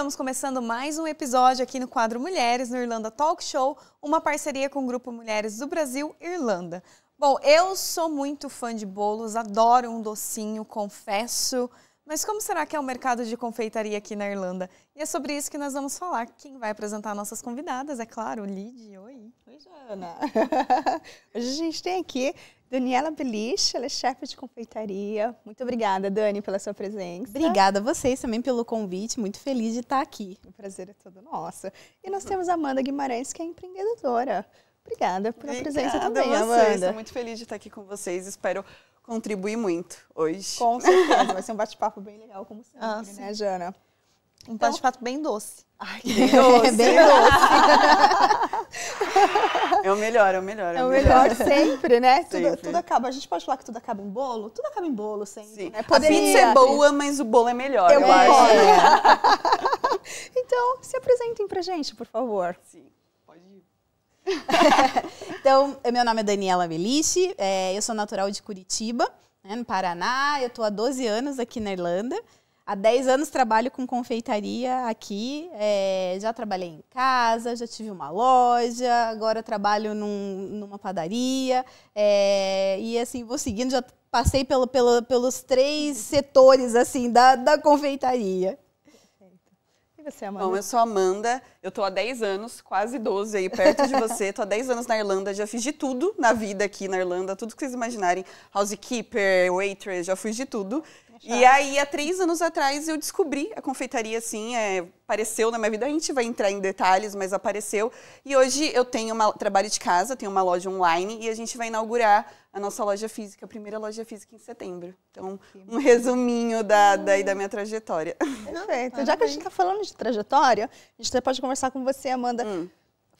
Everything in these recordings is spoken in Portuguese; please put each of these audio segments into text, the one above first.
Estamos começando mais um episódio aqui no quadro Mulheres no Irlanda Talk Show, uma parceria com o grupo Mulheres do Brasil Irlanda. Bom, eu sou muito fã de bolos, adoro um docinho, confesso. Mas como será que é o mercado de confeitaria aqui na Irlanda? E é sobre isso que nós vamos falar. Quem vai apresentar nossas convidadas, é claro, Lid. Oi. Pois, é, Ana. Hoje a gente tem aqui Daniela Belich, ela é chefe de confeitaria. Muito obrigada, Dani, pela sua presença. Obrigada a vocês também pelo convite. Muito feliz de estar aqui. O prazer é todo nosso. E nós temos a Amanda Guimarães, que é empreendedora. Obrigada pela obrigada presença também, a Amanda. Estou muito feliz de estar aqui com vocês. Espero contribuir muito hoje. Com certeza. Vai ser um bate-papo bem legal, como sempre, ah, né, Jana? Um então, então... de prato bem doce. Ai, que doce. É bem doce. é o melhor, é o melhor. É, é o melhor, melhor. sempre, né? Sempre. Tudo, tudo, acaba. A gente pode falar que tudo acaba em bolo? Tudo acaba em bolo sempre. Sim. Poderia... Né? A pizza é boa, mas o bolo é melhor, eu, eu acho. então, se apresentem pra gente, por favor. Sim. Pode ir. então, meu nome é Daniela Meliche, eh, eu sou natural de Curitiba, né, no Paraná. Eu estou há 12 anos aqui na Irlanda há 10 anos trabalho com confeitaria aqui. É, já trabalhei em casa, já tive uma loja, agora trabalho num, numa padaria. É, e assim, vou seguindo, já passei pelo, pelo, pelos três setores assim da, da confeitaria. E você, é, Amanda? Bom, eu sou Amanda, eu tô há 10 anos, quase 12 aí perto de você, tô há 10 anos na Irlanda, já fiz de tudo na vida aqui na Irlanda, tudo que vocês imaginarem, housekeeper, waitress, já fiz de tudo. E aí, há três anos atrás, eu descobri a confeitaria, assim, é, apareceu na minha vida. A gente vai entrar em detalhes, mas apareceu. E hoje eu tenho uma, trabalho de casa, tenho uma loja online e a gente vai inaugurar a nossa loja física, a primeira loja física em setembro. Então, um resuminho da, da hum. minha trajetória. Perfeito. Tá Já que a gente está falando de trajetória, a gente até pode conversar com você, Amanda. Hum.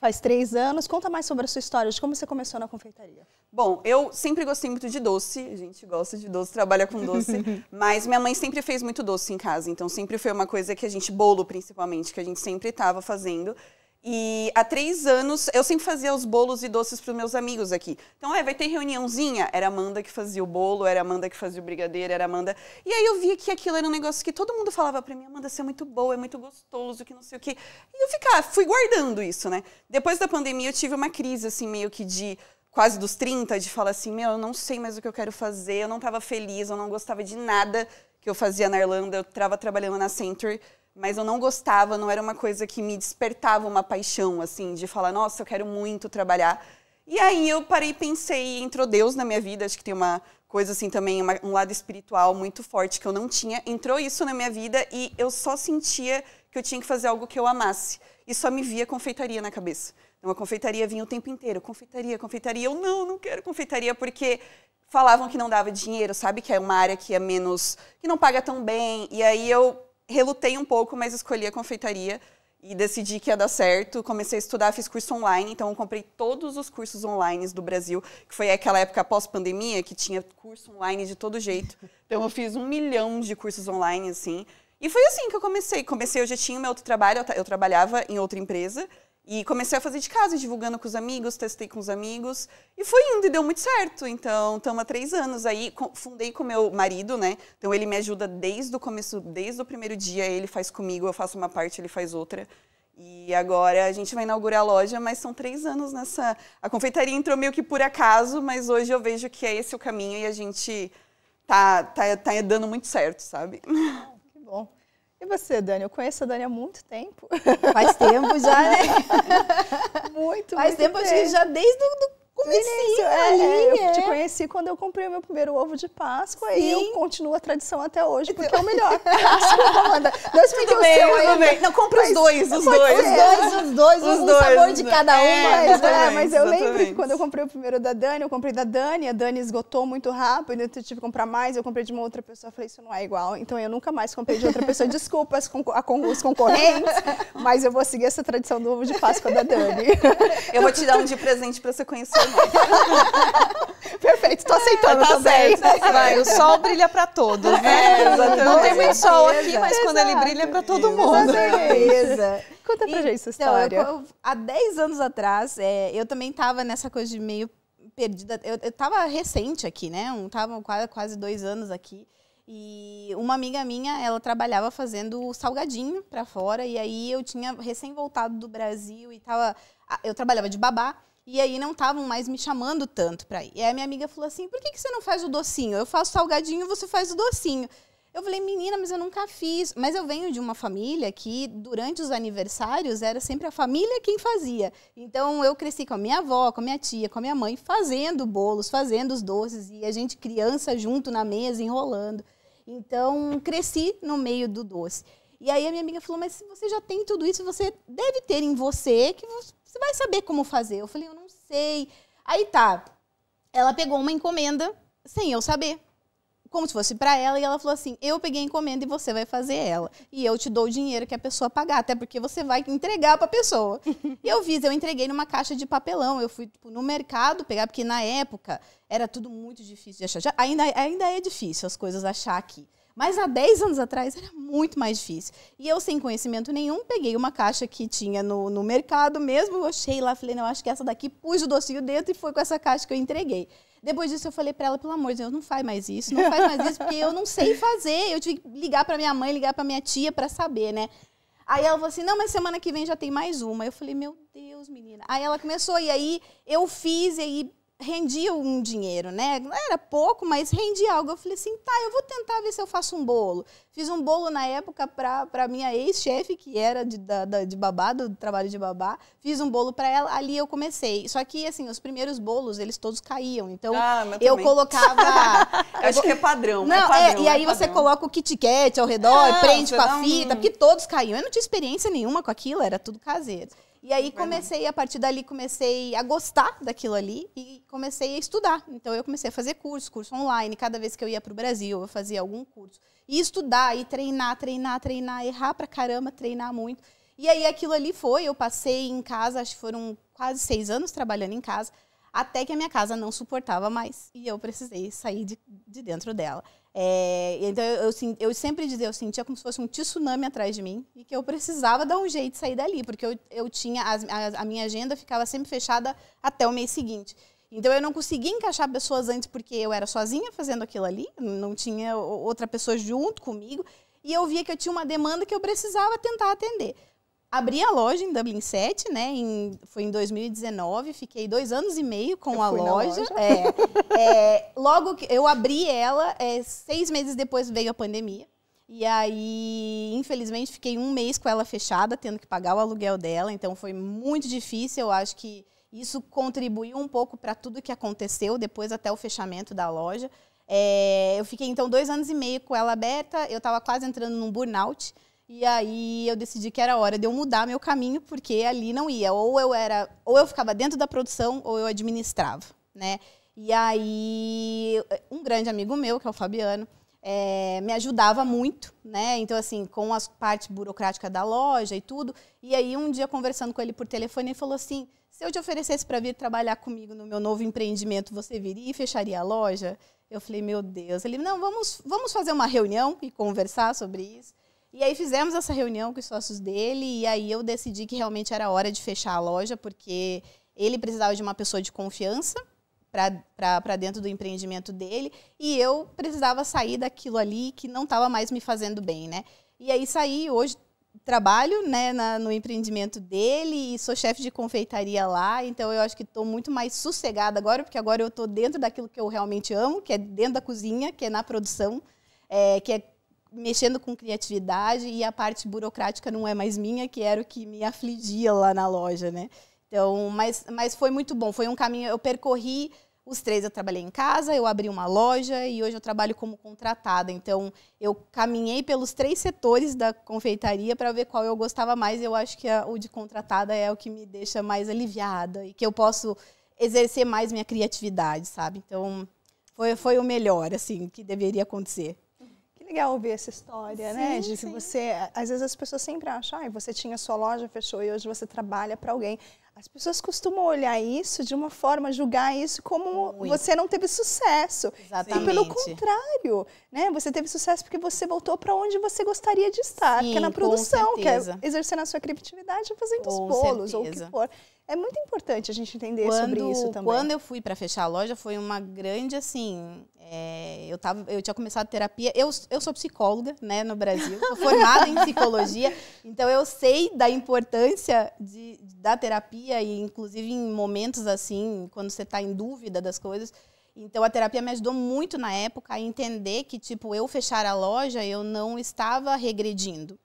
Faz três anos. Conta mais sobre a sua história, de como você começou na confeitaria. Bom, eu sempre gostei muito de doce. A gente gosta de doce, trabalha com doce. mas minha mãe sempre fez muito doce em casa. Então, sempre foi uma coisa que a gente... Bolo, principalmente, que a gente sempre estava fazendo. E há três anos eu sempre fazia os bolos e doces para os meus amigos aqui. Então, ah, vai ter reuniãozinha? Era Amanda que fazia o bolo, era Amanda que fazia o brigadeiro, era Amanda. E aí eu via que aquilo era um negócio que todo mundo falava para mim: Amanda, você é muito boa, é muito gostoso, que não sei o quê. E eu ficava, ah, fui guardando isso, né? Depois da pandemia eu tive uma crise, assim, meio que de quase dos 30, de falar assim: meu, eu não sei mais o que eu quero fazer, eu não estava feliz, eu não gostava de nada que eu fazia na Irlanda, eu estava trabalhando na Century mas eu não gostava, não era uma coisa que me despertava uma paixão, assim, de falar, nossa, eu quero muito trabalhar. E aí eu parei e pensei, entrou Deus na minha vida, acho que tem uma coisa assim também, uma, um lado espiritual muito forte que eu não tinha. Entrou isso na minha vida e eu só sentia que eu tinha que fazer algo que eu amasse. E só me via confeitaria na cabeça. Então a confeitaria vinha o tempo inteiro, confeitaria, confeitaria. Eu não, não quero confeitaria porque falavam que não dava dinheiro, sabe? Que é uma área que é menos, que não paga tão bem. E aí eu relutei um pouco, mas escolhi a confeitaria e decidi que ia dar certo. Comecei a estudar, fiz curso online, então eu comprei todos os cursos online do Brasil, que foi aquela época pós-pandemia, que tinha curso online de todo jeito. Então eu fiz um milhão de cursos online, assim. E foi assim que eu comecei. Comecei, eu já tinha meu outro trabalho, eu trabalhava em outra empresa. E comecei a fazer de casa, divulgando com os amigos, testei com os amigos. E foi indo e deu muito certo. Então, estamos há três anos aí. Fundei com meu marido, né? Então, ele me ajuda desde o começo, desde o primeiro dia. Ele faz comigo, eu faço uma parte, ele faz outra. E agora a gente vai inaugurar a loja, mas são três anos nessa. A confeitaria entrou meio que por acaso, mas hoje eu vejo que é esse o caminho e a gente tá, tá, tá dando muito certo, sabe? E você, Dani? Eu conheço a Dani há muito tempo. Faz tempo já, né? muito, Faz muito tempo, tempo. já desde o comecinho é, É, eu é. te conheci quando eu comprei o meu primeiro ovo de Páscoa Sim. e eu continuo a tradição até hoje, porque é o melhor. Desculpa, Amanda. Não expliquei o bem, seu ainda. Não, compra os dois, os dois. Os dois, os dois, os um dois, sabor de cada é, um. É, mas, é, mas eu exatamente. lembro que quando eu comprei o primeiro da Dani, eu comprei da Dani, a Dani esgotou muito rápido, então eu tive que comprar mais, eu comprei de uma outra pessoa, eu falei, isso não é igual. Então eu nunca mais comprei de outra pessoa. Desculpa as con os concorrentes, mas eu vou seguir essa tradição do ovo de Páscoa da Dani. Eu vou te dar um de presente pra você conhecer Perfeito, tô aceitando é, tá também. Certo. Né? Vai, o sol brilha pra todos, né? É, Não tem muito sol aqui, mas Exato. quando ele brilha é pra todo mundo. Com certeza. Conta pra e, gente essa história. Então, eu, há 10 anos atrás, é, eu também tava nessa coisa de meio perdida. Eu, eu tava recente aqui, né? Um, tava quase, quase dois anos aqui. E uma amiga minha, ela trabalhava fazendo salgadinho para fora. E aí eu tinha recém voltado do Brasil e tava. Eu trabalhava de babá. E aí não estavam mais me chamando tanto para ir. E aí a minha amiga falou assim: por que, que você não faz o docinho? Eu faço salgadinho, você faz o docinho. Eu falei, menina, mas eu nunca fiz. Mas eu venho de uma família que, durante os aniversários, era sempre a família quem fazia. Então, eu cresci com a minha avó, com a minha tia, com a minha mãe, fazendo bolos, fazendo os doces, e a gente criança junto na mesa, enrolando. Então, cresci no meio do doce. E aí a minha amiga falou, mas se você já tem tudo isso, você deve ter em você que vai saber como fazer. Eu falei, eu não sei. Aí tá. Ela pegou uma encomenda sem eu saber. Como se fosse para ela, e ela falou assim: Eu peguei a encomenda e você vai fazer ela. E eu te dou o dinheiro que a pessoa pagar, até porque você vai entregar para a pessoa. e eu fiz, eu entreguei numa caixa de papelão. Eu fui tipo, no mercado pegar, porque na época era tudo muito difícil de achar. Já, ainda, ainda é difícil as coisas achar aqui. Mas há 10 anos atrás era muito mais difícil. E eu, sem conhecimento nenhum, peguei uma caixa que tinha no, no mercado mesmo, achei lá, falei, não, acho que essa daqui, pus o docinho dentro e foi com essa caixa que eu entreguei. Depois disso eu falei para ela, pelo amor de Deus, não faz mais isso, não faz mais isso, porque eu não sei fazer. Eu tive que ligar para minha mãe, ligar para minha tia para saber, né? Aí ela falou assim: não, mas semana que vem já tem mais uma. Eu falei: meu Deus, menina. Aí ela começou, e aí eu fiz, e aí rendia um dinheiro, né? Era pouco, mas rendia algo. Eu falei assim, tá, eu vou tentar ver se eu faço um bolo. Fiz um bolo na época para minha ex-chefe, que era de, da, de babá, do trabalho de babá. Fiz um bolo para ela, ali eu comecei. Só que, assim, os primeiros bolos, eles todos caíam. Então, ah, eu colocava... eu acho que é padrão, Não, é, é padrão, é, e aí é você coloca o Kit Kat ao redor, ah, prende com a fita, não... porque todos caíam. Eu não tinha experiência nenhuma com aquilo, era tudo caseiro. E aí comecei, a partir dali, comecei a gostar daquilo ali e comecei a estudar. Então eu comecei a fazer curso, curso online. Cada vez que eu ia para o Brasil, eu fazia algum curso. E estudar, e treinar, treinar, treinar, errar pra caramba, treinar muito. E aí aquilo ali foi, eu passei em casa, acho que foram quase seis anos trabalhando em casa, até que a minha casa não suportava mais. E eu precisei sair de, de dentro dela. É, então eu, eu, eu, sempre dizia, eu sentia como se fosse um tsunami atrás de mim e que eu precisava dar um jeito de sair dali, porque eu, eu tinha as, a, a, minha agenda ficava sempre fechada até o mês seguinte. Então eu não conseguia encaixar pessoas antes porque eu era sozinha fazendo aquilo ali, não tinha outra pessoa junto comigo e eu via que eu tinha uma demanda que eu precisava tentar atender abri a loja em Dublin 7, né? Em, foi em 2019, fiquei dois anos e meio com eu a loja. loja. É, é, logo que eu abri ela, é, seis meses depois veio a pandemia. E aí, infelizmente, fiquei um mês com ela fechada, tendo que pagar o aluguel dela. Então foi muito difícil. Eu acho que isso contribuiu um pouco para tudo que aconteceu depois até o fechamento da loja. É, eu fiquei então dois anos e meio com ela aberta. Eu estava quase entrando num burnout. E aí eu decidi que era hora de eu mudar meu caminho, porque ali não ia. Ou eu era, ou eu ficava dentro da produção, ou eu administrava, né? E aí um grande amigo meu, que é o Fabiano, é, me ajudava muito, né? Então, assim, com as partes burocráticas da loja e tudo. E aí, um dia, conversando com ele por telefone, ele falou assim: se eu te oferecesse para vir trabalhar comigo no meu novo empreendimento, você viria e fecharia a loja? Eu falei, meu Deus. Ele, não, vamos, vamos fazer uma reunião e conversar sobre isso. E aí fizemos essa reunião com os sócios dele e aí eu decidi que realmente era hora de fechar a loja, porque ele precisava de uma pessoa de confiança para dentro do empreendimento dele e eu precisava sair daquilo ali que não estava mais me fazendo bem, né? E aí saí, hoje trabalho né, na, no empreendimento dele e sou chefe de confeitaria lá, então eu acho que estou muito mais sossegada agora, porque agora eu estou dentro daquilo que eu realmente amo, que é dentro da cozinha, que é na produção, é, que é mexendo com criatividade e a parte burocrática não é mais minha, que era o que me afligia lá na loja, né? Então, mas, mas foi muito bom, foi um caminho, eu percorri os três eu trabalhei em casa, eu abri uma loja e hoje eu trabalho como contratada. Então, eu caminhei pelos três setores da confeitaria para ver qual eu gostava mais. Eu acho que a, o de contratada é o que me deixa mais aliviada e que eu posso exercer mais minha criatividade, sabe? Então, foi, foi o melhor, assim, que deveria acontecer legal ouvir essa história, né? sim, né? De que sim. você. Às vezes as pessoas sempre acham, ah, você tinha sua loja, fechou e hoje você trabalha para alguém. As pessoas costumam olhar isso de uma forma, julgar isso como Muito. você não teve sucesso. Exatamente. E pelo contrário, né? Você teve sucesso porque você voltou para onde você gostaria de estar, Sim, que é na produção, que é exercer na sua criatividade fazendo com os bolos certeza. ou o que for. É muito importante a gente entender quando, sobre isso também. Quando eu fui para fechar a loja, foi uma grande, assim... É, eu, tava, eu tinha começado terapia. Eu, eu sou psicóloga, né, no Brasil. Sou formada em psicologia. Então, eu sei da importância de, da terapia. E, inclusive, em momentos assim, quando você está em dúvida das coisas... Então a terapia me ajudou muito na época a entender que tipo eu fechar a loja eu não estava regredindo.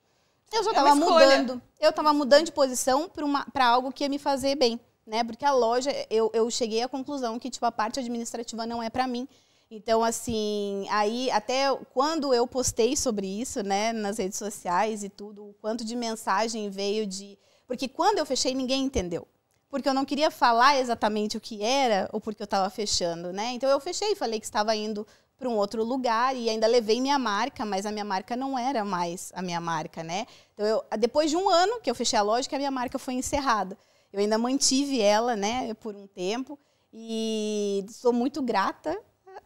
Eu já estava é mudando. Eu estava mudando de posição para algo que ia me fazer bem, né? Porque a loja, eu, eu cheguei à conclusão que tipo a parte administrativa não é para mim. Então, assim, aí até quando eu postei sobre isso, né, nas redes sociais e tudo, o quanto de mensagem veio de. Porque quando eu fechei, ninguém entendeu. Porque eu não queria falar exatamente o que era ou porque eu estava fechando, né? Então, eu fechei, e falei que estava indo para um outro lugar e ainda levei minha marca, mas a minha marca não era mais a minha marca, né? Então, eu, depois de um ano que eu fechei a loja, que a minha marca foi encerrada. Eu ainda mantive ela, né, por um tempo e sou muito grata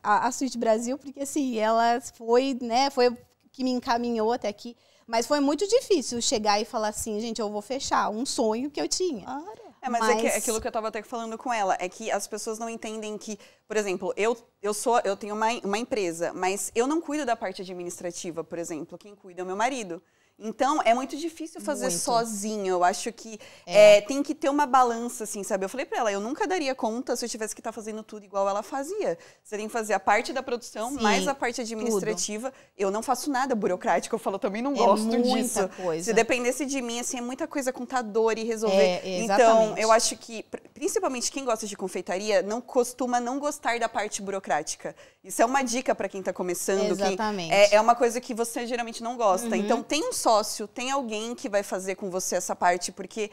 à, à Suíte Brasil, porque assim, ela foi, né, foi que me encaminhou até aqui. Mas foi muito difícil chegar e falar assim, gente, eu vou fechar um sonho que eu tinha. Claro. É, mas, mas... É, que, é, aquilo que eu estava até falando com ela, é que as pessoas não entendem que, por exemplo, eu, eu sou eu tenho uma, uma empresa, mas eu não cuido da parte administrativa, por exemplo, quem cuida é o meu marido. Então, é muito difícil fazer muito. Eu acho que é. É, tem que ter uma balança, assim, sabe? Eu falei para ela, eu nunca daria conta se eu tivesse que estar tá fazendo tudo igual ela fazia. Você tem que fazer a parte da produção, Sim, mais a parte administrativa. Tudo. Eu não faço nada burocrático, eu falo, eu também não é gosto muita disso. Coisa. Se dependesse de mim, assim, é muita coisa contador e resolver. É, então, eu acho que, principalmente quem gosta de confeitaria, não costuma não gostar da parte burocrática. Isso é uma dica para quem tá começando. Exatamente. É, é, uma coisa que você geralmente não gosta. Uhum. Então, tem um só sócio, tem alguém que vai fazer com você essa parte, porque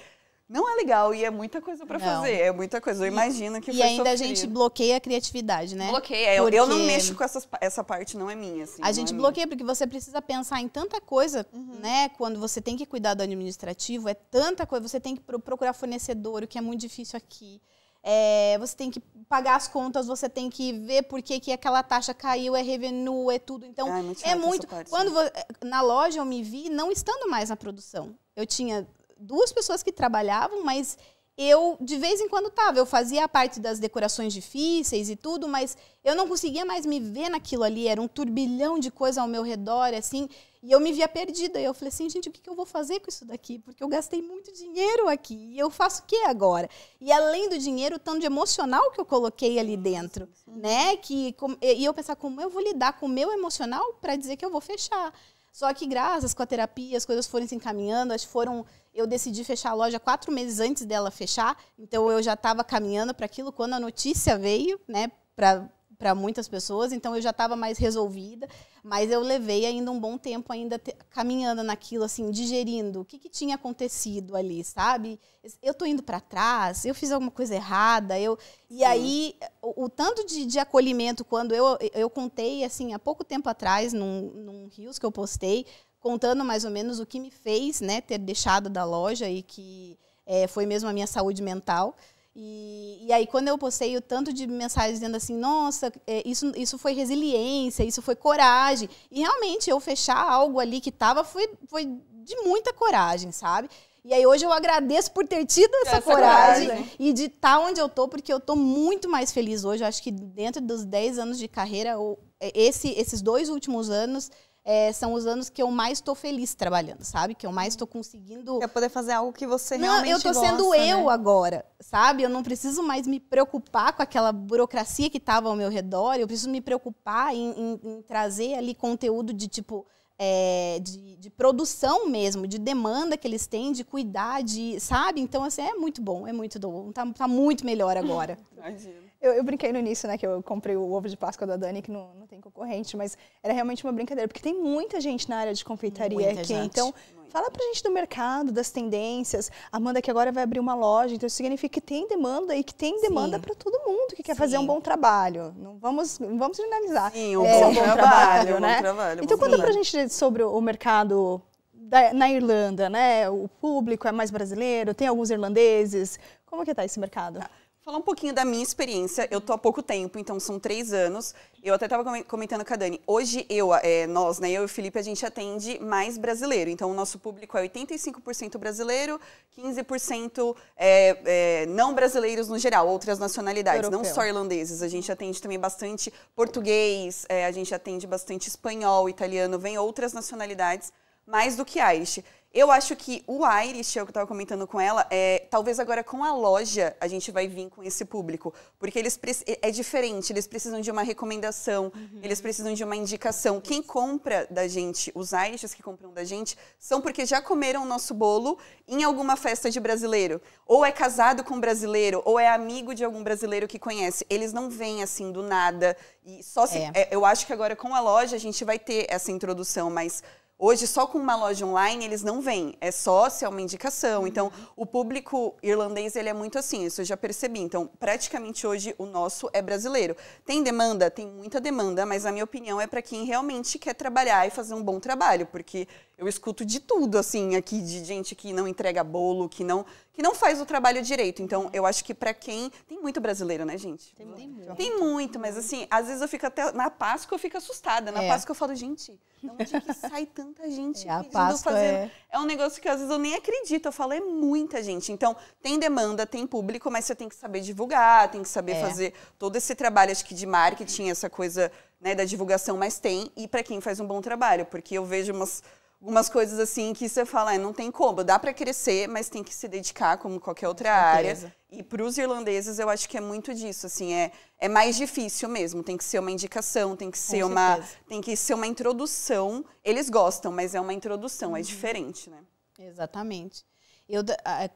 não é legal e é muita coisa para fazer. É muita coisa. Eu imagino que e foi E ainda sofrido. a gente bloqueia a criatividade, né? Bloqueia. Porque... Eu não mexo com essas, essa parte, não é minha. Assim, a gente é bloqueia minha. porque você precisa pensar em tanta coisa, uhum. né? Quando você tem que cuidar do administrativo, é tanta coisa. Você tem que procurar fornecedor, o que é muito difícil aqui é, você tem que pagar as contas, você tem que ver por que, que aquela taxa caiu, é revenue, é tudo. Então, muito é muito. Parte, quando né? na loja eu me vi não estando mais na produção. Eu tinha duas pessoas que trabalhavam, mas eu de vez em quando tava, eu fazia a parte das decorações difíceis e tudo, mas eu não conseguia mais me ver naquilo ali, era um turbilhão de coisa ao meu redor, assim, e eu me via perdida. E eu falei assim, gente, o que eu vou fazer com isso daqui? Porque eu gastei muito dinheiro aqui, e eu faço o que agora? E além do dinheiro, o tanto de emocional que eu coloquei ali dentro, né? Que, e eu pensar, como eu vou lidar com o meu emocional para dizer que eu vou fechar? Só que graças com a terapia, as coisas foram se encaminhando, que foram eu decidi fechar a loja quatro meses antes dela fechar, então eu já estava caminhando para aquilo quando a notícia veio, né, para para muitas pessoas, então eu já estava mais resolvida, mas eu levei ainda um bom tempo ainda te, caminhando naquilo, assim, digerindo o que, que tinha acontecido ali, sabe? Eu tô indo para trás, eu fiz alguma coisa errada, eu e Sim. aí o, o tanto de, de, acolhimento quando eu, eu contei assim há pouco tempo atrás num, num rios que eu postei contando mais ou menos o que me fez né, ter deixado da loja e que é, foi mesmo a minha saúde mental. E, e, aí, quando eu postei o tanto de mensagens dizendo assim, nossa, é, isso, isso foi resiliência, isso foi coragem. E realmente, eu fechar algo ali que estava foi, foi de muita coragem, sabe? E aí hoje eu agradeço por ter tido essa, essa coragem, coragem, e de estar tá onde eu tô, porque eu tô muito mais feliz hoje. Eu acho que dentro dos 10 anos de carreira, é, esse, esses dois últimos anos é, são os anos que eu mais estou feliz trabalhando, sabe? Que eu mais estou conseguindo. É poder fazer algo que você não, realmente. Não, eu estou sendo eu né? agora, sabe? Eu não preciso mais me preocupar com aquela burocracia que estava ao meu redor. Eu preciso me preocupar em, em, em trazer ali conteúdo de tipo. É, de, de, produção mesmo, de demanda que eles têm, de cuidar, de, sabe? Então, assim, é muito bom, é muito bom. Tá, tá muito melhor agora. Imagina. Eu, eu, brinquei no início, né, que eu comprei o ovo de Páscoa da Dani, que não, não tem concorrente, mas era realmente uma brincadeira, porque tem muita gente na área de confeitaria muita aqui. Gente. Então, muita. fala pra gente do mercado, das tendências. Amanda que agora vai abrir uma loja, então isso significa que tem demanda e que tem demanda para todo mundo que quer Sim. fazer um bom trabalho. Não vamos, vamos generalizar. Sim, é, um é, bom, um bom trabalho, né? Então bom trabalho, então, conta pra gente sobre o mercado da, na Irlanda, né? O público é mais brasileiro, tem alguns irlandeses. Como que tá esse mercado? Tá. Falar um pouquinho da minha experiência. Eu tô há pouco tempo, então são três anos. Eu até estava comentando com a Dani. Hoje eu, é, nós, né, eu e o Felipe, a gente atende mais brasileiro. Então o nosso público é 85% brasileiro, 15% é, é, não brasileiros no geral, outras nacionalidades, Europeu. não só irlandeses. A gente atende também bastante português, é, a gente atende bastante espanhol, italiano, vem outras nacionalidades mais do que Irish. Eu acho que o Irish, é o que eu estava comentando com ela, é, talvez agora com a loja a gente vai vir com esse público. Porque eles é, é diferente, eles precisam de uma recomendação, uhum. eles precisam de uma indicação. Quem compra da gente, os Irishes que compram da gente, são porque já comeram o nosso bolo em alguma festa de brasileiro. Ou é casado com um brasileiro, ou é amigo de algum brasileiro que conhece. Eles não vêm assim do nada. E só se, é. É, eu acho que agora com a loja a gente vai ter essa introdução, mas Hoje, só com uma loja online, eles não vêm. É só se é uma indicação. Uhum. Então, o público irlandês, ele é muito assim, isso eu já percebi. Então, praticamente hoje, o nosso é brasileiro. Tem demanda? Tem muita demanda, mas a minha opinião é para quem realmente quer trabalhar e fazer um bom trabalho, porque eu escuto de tudo, assim, aqui, de gente que não entrega bolo, que não que não faz o trabalho direito. Então, eu acho que para quem. Tem muito brasileiro, né, gente? Tem, tem muito. Tem muito, mas assim, às vezes eu fico até. Na Páscoa eu fico assustada. Na é. Páscoa eu falo, gente, de onde é que sai tanta gente? É, a Páscoa fazer... É. é... um negócio que às vezes eu nem acredito. Eu falo, é muita gente. Então, tem demanda, tem público, mas você tem que saber divulgar, tem que saber é. fazer todo esse trabalho, acho que de marketing, essa coisa né, da divulgação, mas tem. E para quem faz um bom trabalho, porque eu vejo umas algumas coisas assim que você fala, ah, não tem como, dá para crescer, mas tem que se dedicar como qualquer outra área. E para os irlandeses eu acho que é muito disso, assim, é, é mais difícil mesmo, tem que ser uma indicação, tem que ser Com uma certeza. tem que ser uma introdução. Eles gostam, mas é uma introdução, é uhum. é diferente, né? Exatamente. Eu é,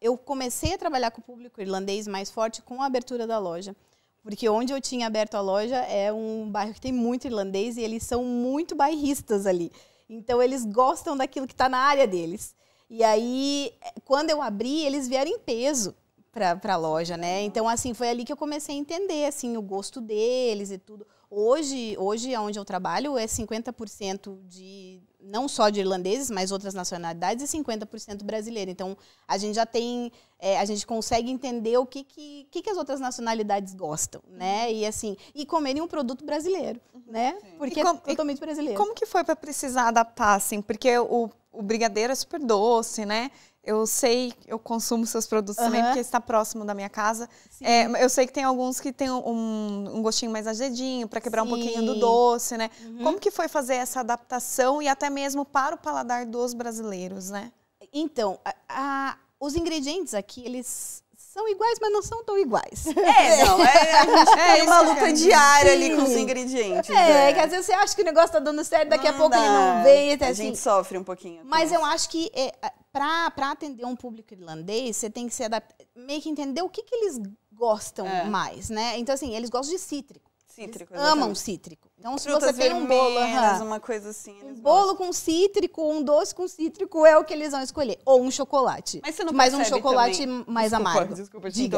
eu comecei a trabalhar com o público irlandês mais forte com a abertura da loja. Porque onde eu tinha aberto a loja é um bairro que tem muito irlandês e eles são muito bairristas ali. Então eles gostam daquilo que está na área deles. E aí, quando eu abri, eles vieram em peso para a loja, né? Então, assim, foi ali que eu comecei a entender, assim, o gosto deles e tudo. Hoje, hoje onde eu trabalho, é 50% de não só de irlandeses, mas outras nacionalidades, e 50% brasileiro. Então, a gente já tem, é, a gente consegue entender o que, que, que, que as outras nacionalidades gostam, uhum. né? E assim, e comerem um produto brasileiro, uhum. né? Sim. Porque é como, é totalmente brasileiro. Como que foi para precisar adaptar, assim? Porque o, o brigadeiro é super doce, né? Eu sei, eu consumo seus produtos uhum. também, porque está próximo da minha casa. É, eu sei que tem alguns que tem um, um gostinho mais azedinho, para quebrar Sim. um pouquinho do doce, né? Uhum. Como que foi fazer essa adaptação e até mesmo para o paladar dos brasileiros, né? Então, a, a, os ingredientes aqui, eles são iguais, mas não são tão iguais. É, não, é, é, uma luta é, diária sim. ali com os ingredientes. É, é, que às vezes você acha que o negócio tá dando certo, daqui não a pouco dá. ele não vem. Até a assim. gente sofre um pouquinho. Mas eu acho que é, para atender um público irlandês, você tem que se adaptar, meio que entender o que, que eles gostam é. mais, né? Então, assim, eles gostam de cítrico. Cítrico, amam cítrico. Então, se Frutas você tem um bolo, uhum, uma coisa assim, um bolo com cítrico, um doce com cítrico é o que eles vão escolher, ou um chocolate. Mas você não Mas um chocolate também. mais desculpa, amargo. Desculpa, te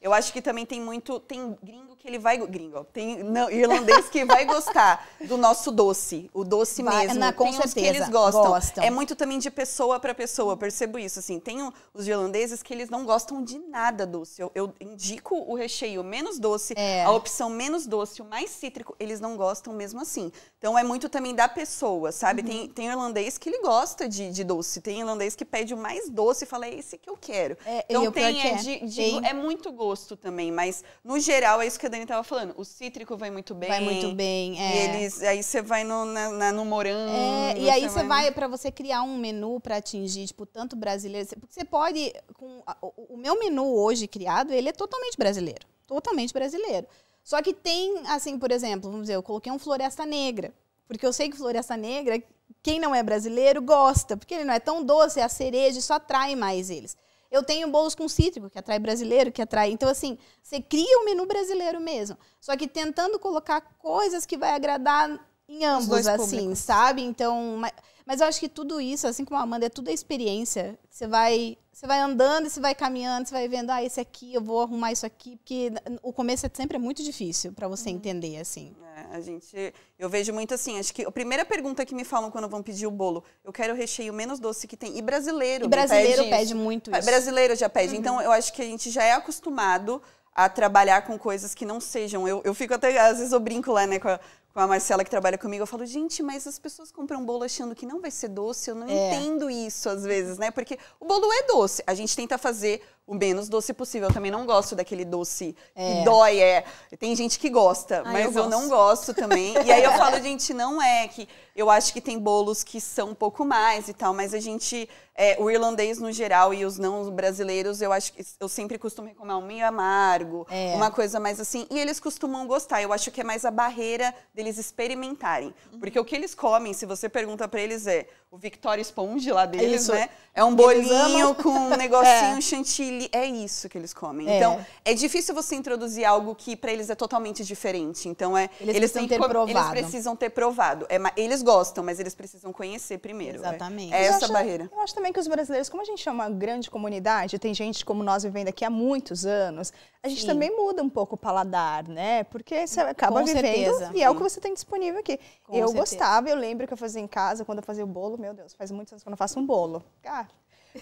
Eu acho que também tem muito, tem gringo que ele vai gringo, tem não, irlandês que vai gostar do nosso doce, o doce vai, mesmo. Na, com tem certeza. que eles gostam. gostam. É muito também de pessoa para pessoa, percebo isso assim. Tem os irlandeses que eles não gostam de nada doce. Eu, eu indico o recheio menos doce, é. a opção menos doce, o mais cítrico, eles não gostam gostam mesmo assim. Então é muito também da pessoa, sabe? Uhum. Tem, tem irlandês que ele gosta de, de doce, tem irlandês que pede o mais doce e fala, é esse que eu quero. É, então eu tem, é, é, de, de, é muito gosto também, mas no geral é isso que a Dani estava falando. O cítrico vai muito bem. Vai muito bem, é. E eles, aí você vai no, na, na, no morango. É, e aí você vai, vai para você criar um menu para atingir, tipo, tanto brasileiro. Porque você pode. Com, o, o meu menu hoje criado, ele é totalmente brasileiro. Totalmente brasileiro. Só que tem, assim, por exemplo, vamos dizer, eu coloquei um Floresta Negra, porque eu sei que Floresta Negra, quem não é brasileiro gosta, porque ele não é tão doce, é a cereja, isso atrai mais eles. Eu tenho bolos com cítrico, que atrai brasileiro, que atrai. Então, assim, você cria um menu brasileiro mesmo. Só que tentando colocar coisas que vai agradar em ambos, assim, públicos. sabe? Então, mas, mas, eu acho que tudo isso, assim como a Amanda, é tudo a experiência. Você vai, você vai andando, você vai caminhando, você vai vendo, ah, esse aqui, eu vou arrumar isso aqui, porque o começo é sempre é muito difícil para você uhum. entender, assim. É, a gente, eu vejo muito assim, acho que a primeira pergunta que me falam quando vão pedir o bolo, eu quero o recheio menos doce que tem. E brasileiro, e brasileiro pede, pede, muito é, isso. Brasileiro já pede. Uhum. Então, eu acho que a gente já é acostumado a trabalhar com coisas que não sejam. Eu, eu fico até, às vezes eu brinco lá, né, com a, com a Marcela que trabalha comigo, eu falo, gente, mas as pessoas compram bolo achando que não vai ser doce, eu não é. entendo isso às vezes, né? Porque o bolo é doce, a gente tenta fazer o menos doce possível. Eu também não gosto daquele doce é. que dói, é. Tem gente que gosta, Ai, ah, mas eu, eu não gosto também. e aí eu falo, gente, não é que eu acho que tem bolos que são um pouco mais e tal, mas a gente, é, o irlandês no geral e os não brasileiros, eu acho que eu sempre costumo comer um meio amargo, é. uma coisa mais assim, e eles costumam gostar. Eu acho que é mais a barreira deles eles experimentarem. Uhum. Porque o que eles comem, se você pergunta para eles é o Victoria Sponge lá deles, isso. né? É um bolinho com um negocinho é. chantilly. É isso que eles comem. É. Então, é difícil você introduzir algo que para eles é totalmente diferente. Então, é, eles, eles precisam ter provado. Eles precisam ter provado. É, eles gostam, mas eles precisam conhecer primeiro. Né? Exatamente. É, é essa acho, barreira. Eu acho também que os brasileiros, como a gente é uma grande comunidade, tem gente como nós vivendo aqui há muitos anos, a gente Sim. também muda um pouco o paladar, né? Porque você acaba com vivendo certeza. e é Sim. o que você tem disponível aqui. Com eu certeza. gostava, eu lembro que eu fazia em casa, quando eu fazia o bolo, meu Deus, faz muitos anos que eu não faço um bolo. Ah,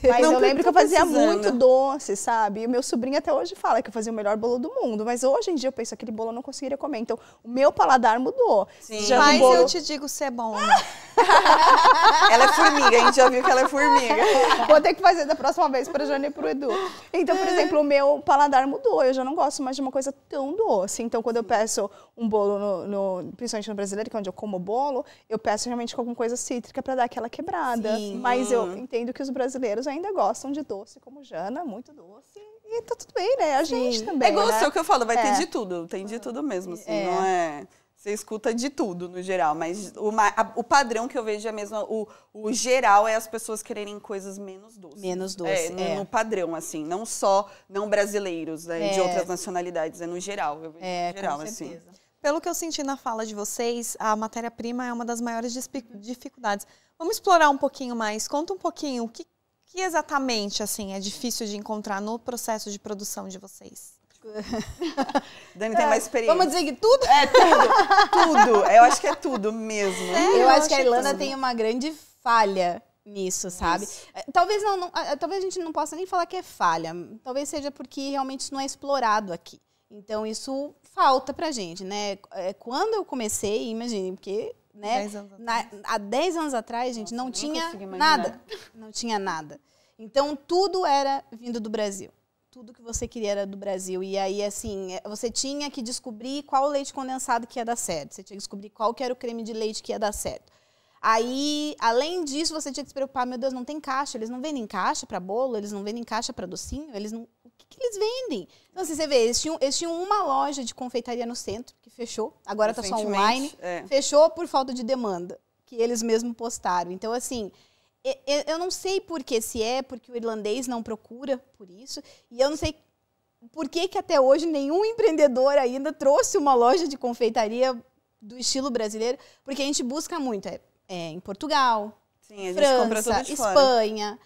mas não, eu lembro que eu fazia muito doce, sabe? E o meu sobrinho até hoje fala que eu fazia o melhor bolo do mundo. Mas hoje em dia eu penso, aquele bolo eu não conseguiria comer. Então, o meu paladar mudou. Sim. Já mas bolo... eu te digo se é bom. Né? ela é formiga, a gente já viu que ela é formiga. Vou ter que fazer da próxima vez pra Jane e pro Edu. Então, por exemplo, o meu paladar mudou. Eu já não gosto mais de uma coisa tão doce. Então, quando eu peço um bolo, no, no principalmente no brasileiro, que é onde eu como bolo, eu peço realmente com alguma coisa cítrica para dar aquela quebrada. Sim. Mas eu hum. entendo que os brasileiros brasileiros ainda gostam de doce, como Jana, muito doce. E tá tudo bem, né? A Sim. gente também. É igual né? o que eu falo, vai é. ter de tudo, tem de tudo mesmo, assim, é. não é. Você escuta de tudo no geral, mas o, a, o padrão que eu vejo é mesmo o, o geral é as pessoas quererem coisas menos doces. Menos doces. É, no, é. no, padrão, assim, não só não brasileiros, né, de é. outras nacionalidades, é no geral. Eu vejo é, no geral, com assim. certeza. assim. Pelo que eu senti na fala de vocês, a matéria-prima é uma das maiores dificuldades. Vamos explorar um pouquinho mais. Conta um pouquinho o que, que exatamente assim é difícil de encontrar no processo de produção de vocês? Dani tem é, mais experiência. Vamos dizer que tudo? É, tudo. Tudo. Eu acho que é tudo mesmo. É, eu, eu, acho, que a é Irlanda tudo. tem uma grande falha nisso, sabe? Isso. É, talvez, não, não, é, talvez a gente não possa nem falar que é falha. Talvez seja porque realmente isso não é explorado aqui. Então, isso falta pra gente, né? Quando eu comecei, imagine, porque né? Dez anos Na, há 10 anos atrás, gente, Nossa, não tinha nada. Não tinha nada. Então, tudo era vindo do Brasil. Tudo que você queria era do Brasil. E aí, assim, é, você tinha que descobrir qual o leite condensado que ia dar certo. Você tinha que descobrir qual que era o creme de leite que ia dar certo. Aí, além disso, você tinha que se preocupar, meu Deus, não tem caixa, eles não vendem caixa para bolo, eles não vendem caixa para docinho, eles não, o que, que, eles vendem? Então, assim, você vê, eles tinham, eles tinham uma loja de confeitaria no centro, fechou, agora tá só online. É. Fechou por falta de demanda, que eles mesmos postaram. Então, assim, eu não sei por que se é, porque o irlandês não procura por isso, e eu não sei por que, que até hoje nenhum empreendedor ainda trouxe uma loja de confeitaria do estilo brasileiro, porque a gente busca muito, é, é em Portugal, Sim, França, Espanha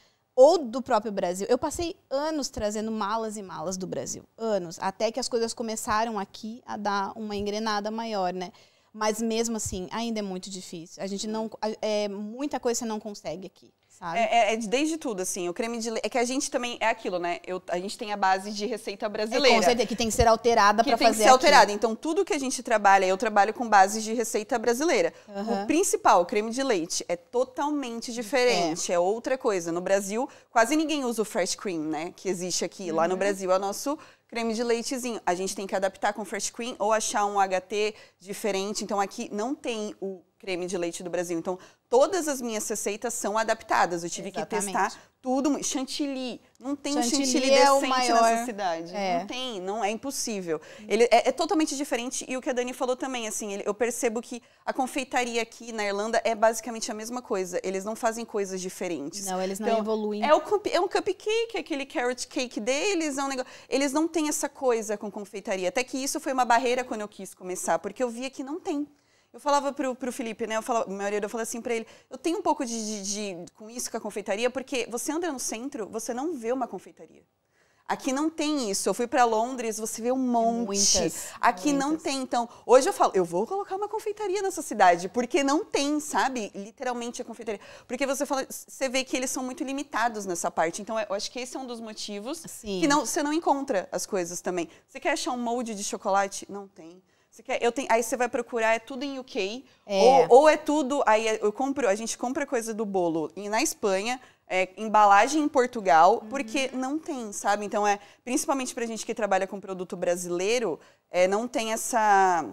ou do próprio Brasil. Eu passei anos trazendo malas e malas do Brasil, anos, até que as coisas começaram aqui a dar uma engrenada maior, né? Mas mesmo assim, ainda é muito difícil. A gente não. É, muita coisa você não consegue aqui. É, é, é, desde tudo, assim. O creme de leite. É que a gente também. É aquilo, né? Eu, a gente tem a base de receita brasileira. É, com certeza, que tem que ser alterada para fazer. Tem que ser alterada. Então, tudo que a gente trabalha, eu trabalho com bases de receita brasileira. Uhum. O principal, o creme de leite, é totalmente diferente. É. é. outra coisa. No Brasil, quase ninguém usa o fresh cream, né? Que existe aqui. Uhum. Lá no uhum. Brasil é o nosso creme de leitezinho. A gente tem que adaptar com Fresh Cream ou achar um HT diferente. Então aqui não tem o creme de leite do Brasil. Então todas as minhas receitas são adaptadas. Eu tive Exatamente. que testar tudo, chantilly. Não tem chantilly é decente maior... nessa cidade. É. Não tem, não é impossível. Ele é, é, totalmente diferente e o que a Dani falou também, assim, ele, eu percebo que a confeitaria aqui na Irlanda é basicamente a mesma coisa. Eles não fazem coisas diferentes. Não, eles não então, evoluem. É, o, é um cupcake, aquele carrot cake deles, é um negócio. Eles não têm essa coisa com confeitaria. Até que isso foi uma barreira quando eu quis começar, porque eu via que não tem. Eu falava pro, pro Felipe, né? Eu falava, meu marido, eu falei assim para ele, eu tenho um pouco de, de, de, com isso, com a confeitaria, porque você anda no centro, você não vê uma confeitaria. Aqui não tem isso. Eu fui para Londres, você vê um monte. Muitas, Aqui muitas. não tem. Então, hoje eu falo, eu vou colocar uma confeitaria nessa cidade, porque não tem, sabe? Literalmente a confeitaria. Porque você fala, você vê que eles são muito limitados nessa parte. Então, eu acho que esse é um dos motivos Sim. que não, você não encontra as coisas também. Você quer achar um molde de chocolate? Não tem. Você quer, eu tenho, aí você vai procurar, é tudo em UK. É. Ou, ou, é tudo. Aí é, eu compro, a gente compra coisa do bolo e na Espanha, é, embalagem em Portugal, uhum. porque não tem, sabe? Então é. Principalmente pra gente que trabalha com produto brasileiro, é, não tem essa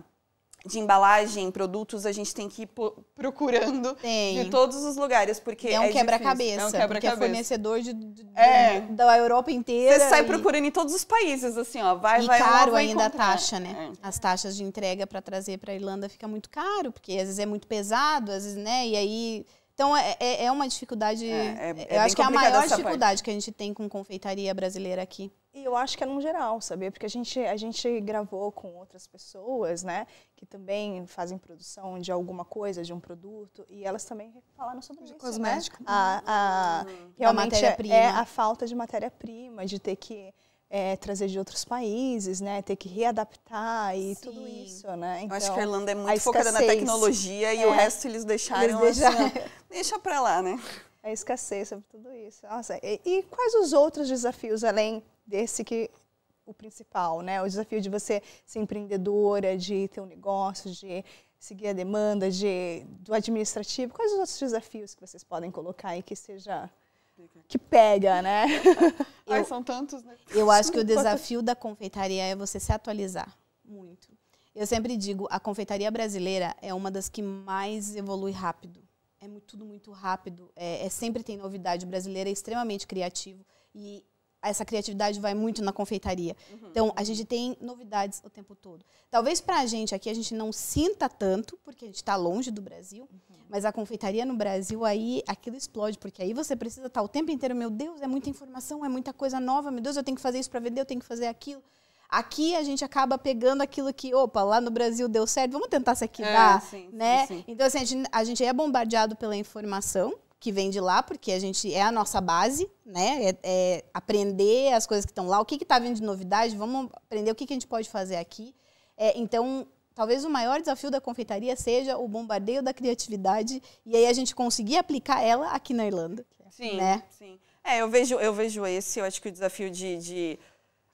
de embalagem, produtos, a gente tem que ir procurando tem. de todos os lugares, porque é um é quebra-cabeça, é um quebra porque é fornecedor de, de, é. da Europa inteira. Você sai e... procurando em todos os países, assim, ó, vai, e vai, caro lá, ainda encontrar. a taxa, né? É. As taxas de entrega para trazer para Irlanda fica muito caro, porque às vezes é muito pesado, às vezes, né? E aí então, é, é, é uma dificuldade. É, é, é eu acho que é a maior dificuldade parte. que a gente tem com confeitaria brasileira aqui. E eu acho que é num geral, sabia? Porque a gente, a gente gravou com outras pessoas, né? Que também fazem produção de alguma coisa, de um produto. E elas também falaram sobre de isso. Né? Cosmético. Né? A, a, uhum. Realmente a matéria -prima. é a falta de matéria-prima, de ter que. É, trazer de outros países, né? Ter que readaptar e Sim. tudo isso, né? Então, eu acho que a então, Irlanda é muito focada na tecnologia é. e o resto eles deixaram... Eles deixaram. Assim, Deixa para lá, né? A é escassez sobre é tudo isso. Nossa, e, e quais os outros desafios além desse que o principal, né? O desafio de você ser empreendedora, de ter um negócio, de seguir a demanda, de do administrativo. Quais os outros desafios que vocês podem colocar aí que seja que pega, né? Ai, são tantos, né? Eu acho que o desafio da confeitaria é você se atualizar muito. Eu sempre digo, a confeitaria brasileira é uma das que mais evolui rápido é muito, tudo muito rápido, é, é, sempre tem novidade. O brasileiro é extremamente criativo e essa criatividade vai muito na confeitaria. Uhum. Então, a gente tem novidades o tempo todo. Talvez para a gente aqui a gente não sinta tanto, porque a gente está longe do Brasil, uhum. mas a confeitaria no Brasil, aí aquilo explode, porque aí você precisa estar tá o tempo inteiro, meu Deus, é muita informação, é muita coisa nova, meu Deus, eu tenho que fazer isso para vender, eu tenho que fazer aquilo. Aqui a gente acaba pegando aquilo que, opa, lá no Brasil deu certo, vamos tentar se aqui dar, é, sim, né? Sim, sim. Então, assim, a gente, a gente é bombardeado pela informação que vem de lá, porque a gente é a nossa base, né? É, é aprender as coisas que estão lá, o que está vindo de novidade, vamos aprender o que, que a gente pode fazer aqui. É, então, talvez o maior desafio da confeitaria seja o bombardeio da criatividade e aí a gente conseguir aplicar ela aqui na Irlanda. Sim, né? sim. É, eu vejo, eu vejo esse, eu acho que o desafio de, de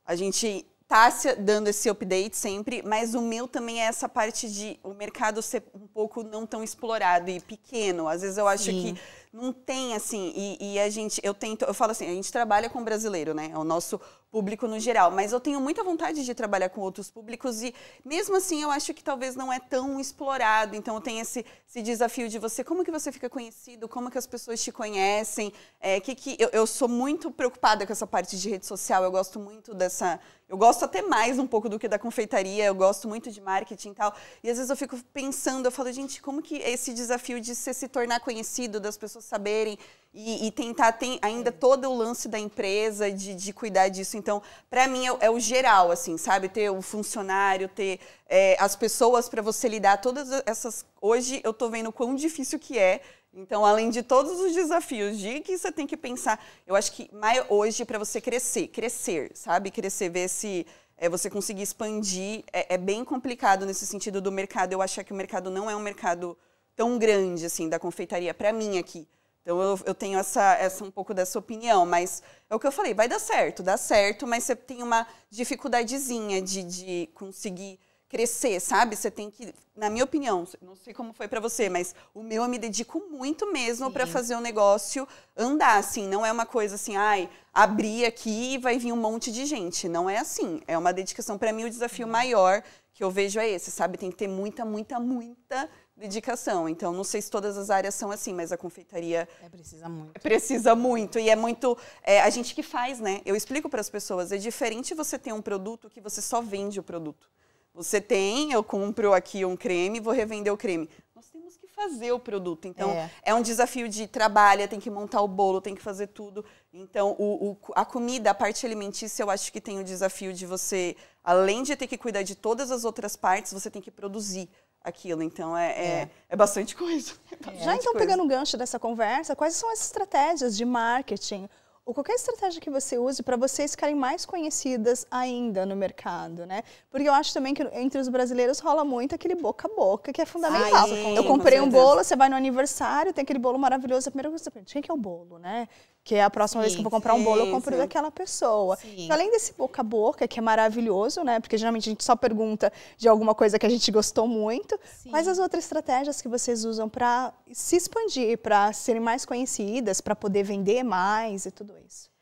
a gente Tássia dando esse update sempre, mas o meu também é essa parte de o mercado ser um pouco não tão explorado e pequeno. Às vezes eu acho Sim. que não tem assim, e, e, a gente, eu tento, eu falo assim, a gente trabalha com brasileiro, né? É o nosso público no geral, mas eu tenho muita vontade de trabalhar com outros públicos e mesmo assim eu acho que talvez não é tão explorado. Então tem esse, esse, desafio de você, como que você fica conhecido, como que as pessoas te conhecem, é, que que eu, eu sou muito preocupada com essa parte de rede social, eu gosto muito dessa eu gosto até mais um pouco do que da confeitaria, eu gosto muito de marketing e tal. E às vezes eu fico pensando, eu falo, gente, como que é esse desafio de se tornar conhecido, das pessoas pessoas saberem e, e tentar tem ainda é. todo o lance da empresa de, de cuidar disso. Então, para mim é, é, o geral, assim, sabe? Ter o funcionário, ter é, as pessoas para você lidar, todas essas. Hoje eu estou vendo quão difícil que é. Então, além de todos os desafios de que você tem que pensar, eu acho que mais hoje para você crescer, crescer, sabe? Crescer, ver se é, você conseguir expandir é, é bem complicado nesse sentido do mercado. Eu acho que o mercado não é um mercado tão grande assim da confeitaria para mim aqui. Então eu, eu tenho essa, essa um pouco dessa opinião, mas é o que eu falei, vai dar certo, dá certo, mas você tem uma dificuldadezinha de, de conseguir crescer, sabe? Você tem que, na minha opinião, não sei como foi para você, mas o meu eu me dedico muito mesmo para fazer o negócio andar, assim, não é uma coisa assim, ai, abrir aqui e vai vir um monte de gente, não é assim. É uma dedicação para mim o desafio uhum. maior que eu vejo é esse, sabe? Tem que ter muita, muita, muita dedicação. Então, não sei se todas as áreas são assim, mas a confeitaria é, precisa muito. Precisa muito e é muito é, a gente que faz, né? Eu explico para as pessoas, é diferente você ter um produto que você só vende o produto. Você tem, eu compro aqui um creme, vou revender o creme. Nós temos que fazer o produto. Então, é, é um desafio de trabalho, tem que montar o bolo, tem que fazer tudo. Então, o, o, a comida, a parte alimentícia, eu acho que tem o desafio de você, além de ter que cuidar de todas as outras partes, você tem que produzir aquilo. Então é, é. é, é bastante coisa. É é. Bastante Já então, coisa. pegando o gancho dessa conversa, quais são as estratégias de marketing? Ou qualquer estratégia que você use para vocês ficarem mais conhecidas ainda no mercado, né? Porque eu acho também que entre os brasileiros rola muito aquele boca a boca, que é fundamental. Ai, ah, eu comprei um bolo, você vai no aniversário, tem aquele bolo maravilhoso, a primeira coisa que você pergunta, quem que é o bolo, né? Que é a próxima sim, vez que eu vou comprar um bolo, eu compro sim. daquela pessoa. Sim. Além desse boca a boca, que é maravilhoso, né? Porque geralmente a gente só pergunta de alguma coisa que a gente gostou muito. Quais as outras estratégias que vocês usam para se expandir, para serem mais conhecidas, para poder vender mais e tudo isso?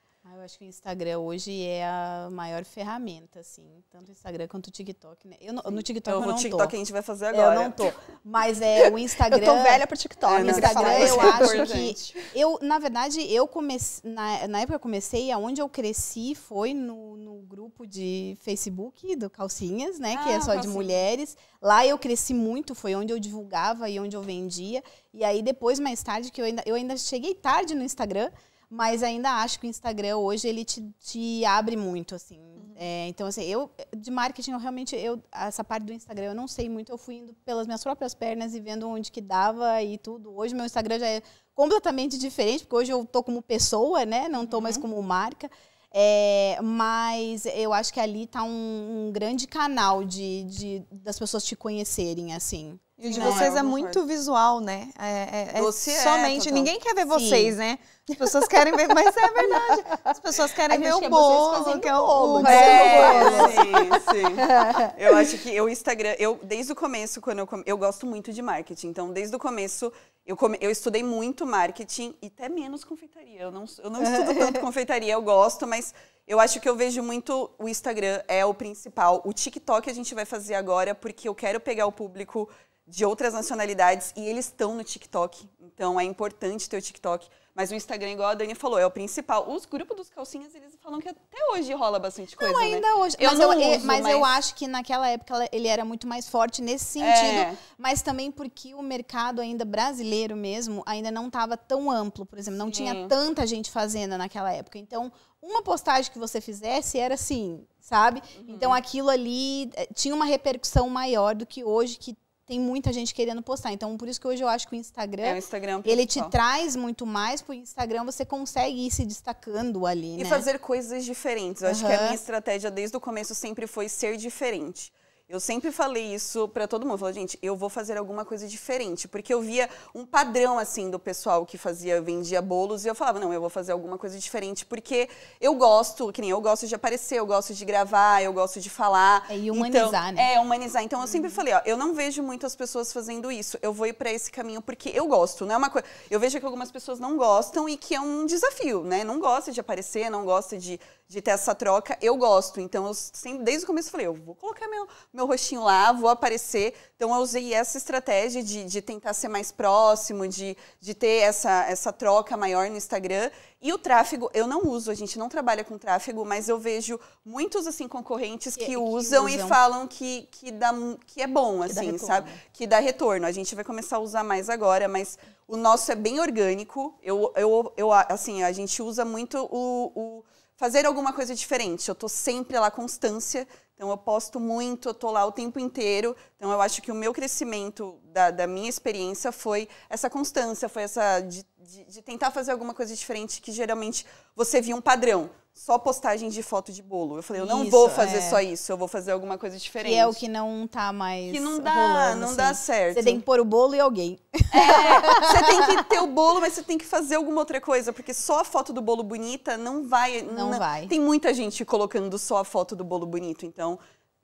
Eu acho que o Instagram hoje é a maior ferramenta, assim. Tanto o Instagram quanto o TikTok, né? Eu, no TikTok eu, eu não TikTok tô. a gente vai fazer é, agora. Eu não tô. Mas é o Instagram... eu tô velha pro TikTok. O né? Instagram eu é acho que... Eu, na verdade, eu comecei... Na, na época eu comecei, aonde eu cresci foi no, no grupo de Facebook, do Calcinhas, né? Ah, que é ah, só calcinha. de mulheres. Lá eu cresci muito, foi onde eu divulgava e onde eu vendia. E aí, depois, mais tarde, que eu ainda, eu ainda cheguei tarde no Instagram... Mas ainda acho que o Instagram hoje ele te, te abre muito, assim. Uhum. É, então, assim, eu, de marketing, eu realmente, eu, essa parte do Instagram eu não sei muito. Eu fui indo pelas minhas próprias pernas e vendo onde que dava e tudo. Hoje meu Instagram já é completamente diferente, porque hoje eu tô como pessoa, né? Não tô uhum. mais como marca. É, mas eu acho que ali tá um, um grande canal de, de, das pessoas te conhecerem, assim. E o de não, vocês é muito visual, né? É, é, é, é somente. É, ninguém quer ver vocês, né? As pessoas querem ver, mas é verdade. As pessoas querem ver o bolo, né? que é o bolo. É, é né? sim, sim. Eu acho que o Instagram, eu desde o começo, quando eu, eu gosto muito de marketing, então desde o começo eu, come, eu estudei muito marketing e até menos confeitaria. Eu não, eu não estudo tanto confeitaria, eu gosto, mas eu acho que eu vejo muito o Instagram é o principal. O TikTok a gente vai fazer agora porque eu quero pegar o público de outras nacionalidades e eles estão no TikTok. Então é importante ter o TikTok. Mas o Instagram, igual a Dani falou, é o principal. Os grupos dos calcinhas, eles falam que até hoje rola bastante coisa. Não, ainda né? hoje. Eu mas, não eu, uso, mas, mas, eu acho que naquela época ele era muito mais forte nesse sentido. É. Mas também porque o mercado ainda brasileiro mesmo ainda não estava tão amplo, por exemplo. Não Sim. tinha tanta gente fazendo naquela época. Então, uma postagem que você fizesse era assim, sabe? Uhum. Então aquilo ali eh, tinha uma repercussão maior do que hoje, que tem muita gente querendo postar. Então, por isso que hoje eu acho que o Instagram, é, o Instagram ele te traz muito mais, pro Instagram você consegue ir se destacando ali, E né? fazer coisas diferentes. Eu uhum. acho que a minha estratégia desde o começo sempre foi ser diferente. Eu sempre falei isso para todo mundo. Falei, gente, eu vou fazer alguma coisa diferente. Porque eu via um padrão, assim, do pessoal que fazia, vendia bolos. E eu falava, não, eu vou fazer alguma coisa diferente. Porque eu gosto, que nem eu gosto de aparecer, eu gosto de gravar, eu gosto de falar. É, e humanizar, então, né? É, humanizar. Então, eu sempre uhum. falei, ó, eu não vejo muitas pessoas fazendo isso. Eu vou ir para esse caminho porque eu gosto. Não é uma coisa... Eu vejo que algumas pessoas não gostam e que é um desafio, né? Não gosta de aparecer, não gosta de, de ter essa troca. Eu gosto. Então, eu sempre, desde o começo, falei, eu vou colocar meu, meu meu rostinho lá, vou aparecer. Então, eu usei essa estratégia de, de tentar ser mais próximo, de, de ter essa, essa troca maior no Instagram. E o tráfego, eu não uso, a gente não trabalha com tráfego, mas eu vejo muitos, assim, concorrentes que, que, é, usam, que usam, e falam que, que, dá, que é bom, assim, sabe? Que dá retorno. A gente vai começar a usar mais agora, mas o nosso é bem orgânico. Eu, eu, eu assim, a gente usa muito o, o fazer alguma coisa diferente. Eu estou sempre lá, constância. Então, eu posto muito, eu tô lá o tempo inteiro. Então, eu acho que o meu crescimento da, da minha experiência foi essa constância, foi essa de, de, de, tentar fazer alguma coisa diferente que geralmente você via um padrão só postagens de foto de bolo. Eu falei, eu não isso, vou fazer é. só isso, eu vou fazer alguma coisa diferente. Que é o que não tá mais. Que não dá, rolando, não assim. dá certo. Você tem que pôr o bolo e alguém. É, você tem que ter o bolo, mas você tem que fazer alguma outra coisa, porque só a foto do bolo bonita não vai. Não, não vai. Tem muita gente colocando só a foto do bolo bonito, então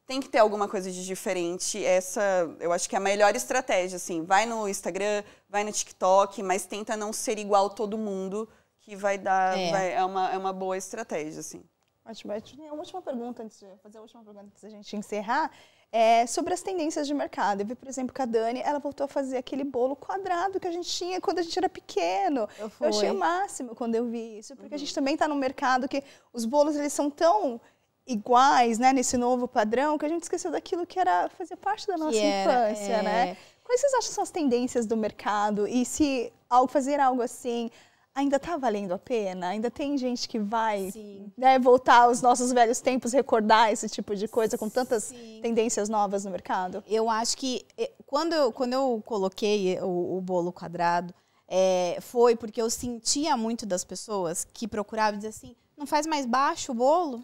tem que ter alguma coisa de diferente. Essa, eu acho que é a melhor estratégia, assim. Vai no Instagram, vai no TikTok, mas tenta não ser igual todo mundo que vai dar. É, vai, é, uma, é uma boa estratégia, assim. Ótimo. última pergunta, antes de fazer a última pergunta antes da gente encerrar, é sobre as tendências de mercado. Eu vi, por exemplo, que a Dani ela voltou a fazer aquele bolo quadrado que a gente tinha quando a gente era pequeno. Eu, eu achei o máximo quando eu vi isso, porque uhum. a gente também está num mercado que os bolos eles são tão iguais, né, nesse novo padrão, que a gente esqueceu daquilo que era fazer parte da nossa infância, é. né? Quais vocês acham que são as tendências do mercado e se ao fazer algo assim ainda tá valendo a pena? Ainda tem gente que vai né, voltar aos nossos velhos tempos, recordar esse tipo de coisa com tantas Sim. tendências novas no mercado? Eu acho que eh, quando eu, quando eu coloquei eh, o, o bolo quadrado, é, foi porque eu sentia muito das pessoas que procuravam dizer assim: não faz mais baixo o bolo?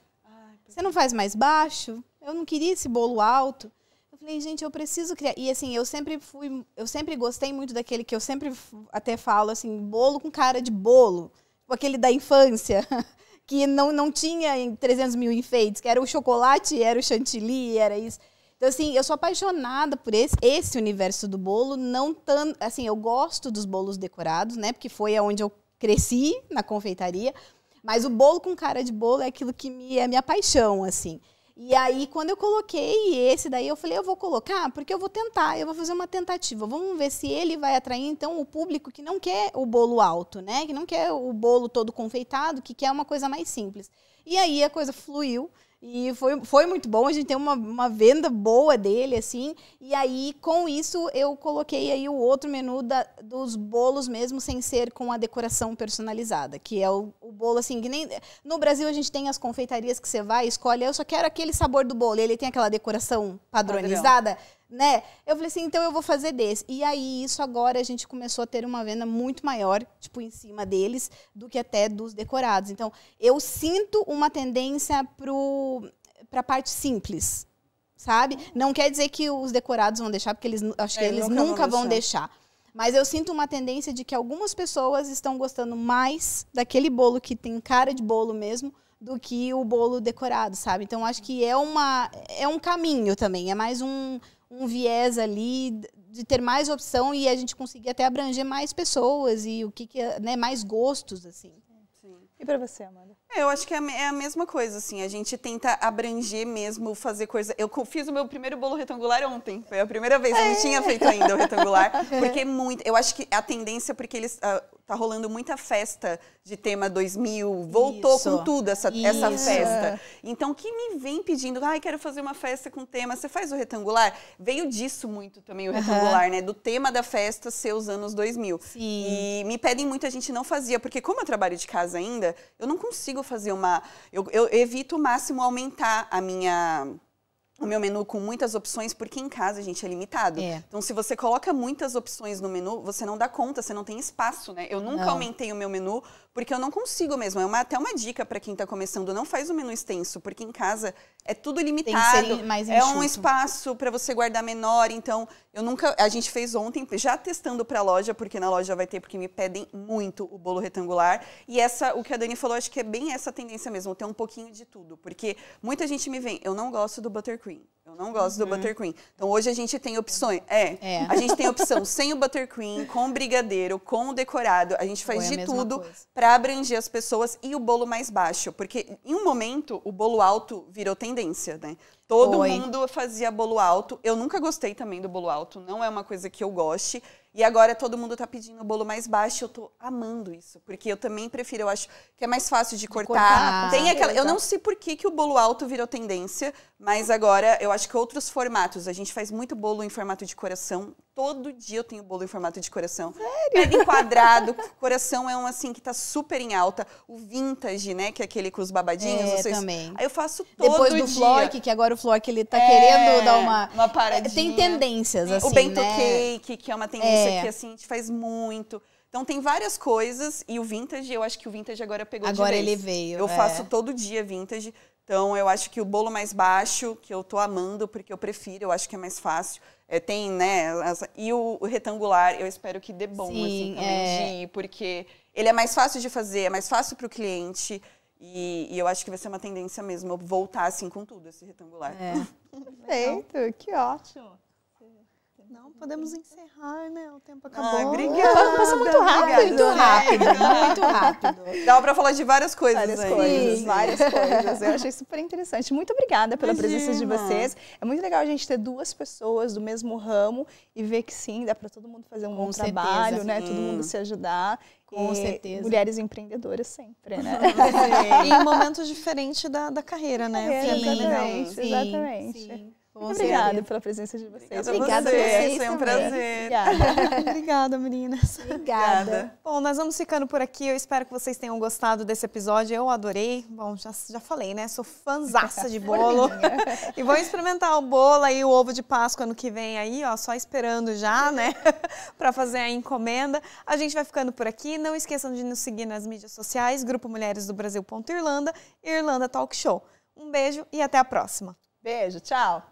Você não faz mais baixo? Eu não queria esse bolo alto falei, gente, eu preciso criar. E assim, eu sempre fui, eu sempre gostei muito daquele que eu sempre até falo assim, bolo com cara de bolo, tipo, aquele da infância, que não, não tinha 300 mil enfeites, que era o chocolate, era o chantilly, era isso. Então, assim, eu sou apaixonada por esse, esse universo do bolo, não tanto. Assim, eu gosto dos bolos decorados, né? Porque foi onde eu cresci na confeitaria. Mas o bolo com cara de bolo é aquilo que me, é minha paixão, assim. E aí, quando eu coloquei esse daí, eu falei, eu vou colocar porque eu vou tentar, eu vou fazer uma tentativa. Vamos ver se ele vai atrair, então, o público que não quer o bolo alto, né? Que não quer o bolo todo confeitado, que quer uma coisa mais simples. E aí a coisa fluiu. E foi, foi muito bom, a gente tem uma, uma venda boa dele, assim. E aí, com isso, eu coloquei aí o outro menu da, dos bolos mesmo, sem ser com a decoração personalizada, que é o, o bolo, assim, que nem... No Brasil, a gente tem as confeitarias que você vai, escolhe, eu só quero aquele sabor do bolo, ele tem aquela decoração padronizada. Padrão né? Eu falei assim, então eu vou fazer desse. E aí, isso agora a gente começou a ter uma venda muito maior, tipo, em cima deles, do que até dos decorados. Então, eu sinto uma tendência para a parte simples, sabe? Não quer dizer que os decorados vão deixar, porque eles, acho que é, eles nunca, nunca vão deixar. deixar. Mas eu sinto uma tendência de que algumas pessoas estão gostando mais daquele bolo que tem cara de bolo mesmo, do que o bolo decorado, sabe? Então acho que é uma é um caminho também, é mais um, um viés ali de ter mais opção e a gente conseguir até abranger mais pessoas e o que, que é, né, mais gostos, assim. E para você, Amanda? É, eu acho que é, é a mesma coisa, assim. A gente tenta abranger mesmo, fazer coisa. Eu fiz o meu primeiro bolo retangular ontem. Foi a primeira vez. Eu não tinha feito ainda o retangular. Porque muito. Eu acho que a tendência, porque eles. Uh, tá rolando muita festa de tema 2000, voltou isso, com tudo essa, essa festa. Então, que me vem pedindo, ai, quero fazer uma festa com tema, você faz o retangular? Veio disso muito também o uhum. retangular, né? Do tema da festa ser os anos 2000. Sim. E me pedem muito, a gente não fazia, porque como eu trabalho de casa ainda, eu não consigo fazer uma... Eu, eu evito o máximo aumentar a minha o meu menu com muitas opções, porque em casa, gente, é limitado. É. Então, se você coloca muitas opções no menu, você não dá conta, você não tem espaço, né? Eu nunca não. aumentei o meu menu porque eu não consigo mesmo. É uma, até uma dica para quem está começando, não faz o menu extenso, porque em casa é tudo limitado. é um espaço para você guardar menor, então eu nunca, a gente fez ontem já testando para a loja, porque na loja vai ter porque me pedem muito o bolo retangular. E essa, o que a Dani falou, acho que é bem essa tendência mesmo, ter um pouquinho de tudo, porque muita gente me vem, eu não gosto do buttercream. Eu não gosto uhum. do buttercream. Então hoje a gente tem opções. É, é. A gente tem opção sem o buttercream, com brigadeiro, com o decorado. A gente faz Foi é de tudo para abranger as pessoas e o bolo mais baixo. Porque em um momento o bolo alto virou tendência, né? Todo Foi. mundo fazia bolo alto. Eu nunca gostei também do bolo alto. Não é uma coisa que eu goste. E agora todo mundo está pedindo o bolo mais baixo, eu estou amando isso, porque eu também prefiro, eu acho que é mais fácil de cortar. cortar Tem aquela, eu não sei por que, que o bolo alto virou tendência, mas agora eu acho que outros formatos, a gente faz muito bolo em formato de coração, Todo dia eu tenho bolo em formato de coração. Sério? Em quadrado. coração é um assim que tá super em alta. O vintage, né? Que é aquele com os babadinhos. É, vocês... também. Aí eu faço todo dia. Depois do dia. Flock, que agora o Flock ele tá é, querendo dar uma... Uma paradinha. Tem tendências, assim, O Bento né? Cake, que é uma tendência é. que, assim, a gente faz muito. Então tem várias coisas. E o vintage, eu acho que o vintage agora pegou Agora ele veio, Eu é. faço todo dia vintage. Então eu acho que o bolo mais baixo, que eu tô amando, porque eu prefiro, eu acho que é mais fácil é, tem, né? As, e o, o, retangular, eu espero que dê bom, assim, Sim, assim, também, é... de, porque ele é mais fácil de fazer, é mais fácil para o cliente. E, e, eu acho que vai ser uma tendência mesmo, voltar assim com tudo, esse retangular. É. Perfeito, que ótimo. Não, podemos encerrar, né? O tempo ah, acabou. Ah, obrigada. Passou muito rápido. Né? Muito rápido, muito rápido. Dá para falar de várias coisas Várias aí. coisas, Sim. várias coisas. Eu achei super interessante. Muito obrigada pela Imagina. presença de vocês. É muito legal a gente ter duas pessoas do mesmo ramo e ver que sim, dá para todo mundo fazer um Com bom certeza. trabalho, né? Hum. Todo mundo se ajudar. Com certeza. Mulheres empreendedoras sempre, né? e em momentos diferentes da, da carreira, né? sim, é exatamente. Sim, exatamente. Sim. Obrigada pela presença de vocês. Obrigada, Obrigada vocês. Foi um prazer. Obrigada. meninas. Obrigada. Bom, nós vamos ficando por aqui. Eu espero que vocês tenham gostado desse episódio. Eu adorei. Bom, já, já falei, né? Sou fanzaça de bolo. e vou experimentar o bolo e o ovo de Páscoa no que vem aí, ó. Só esperando já, né? para fazer a encomenda. A gente vai ficando por aqui. Não esqueçam de nos seguir nas mídias sociais, Grupo Mulheres do Brasil. Irlanda, Irlanda Talk Show. Um beijo e até a próxima. Beijo, tchau.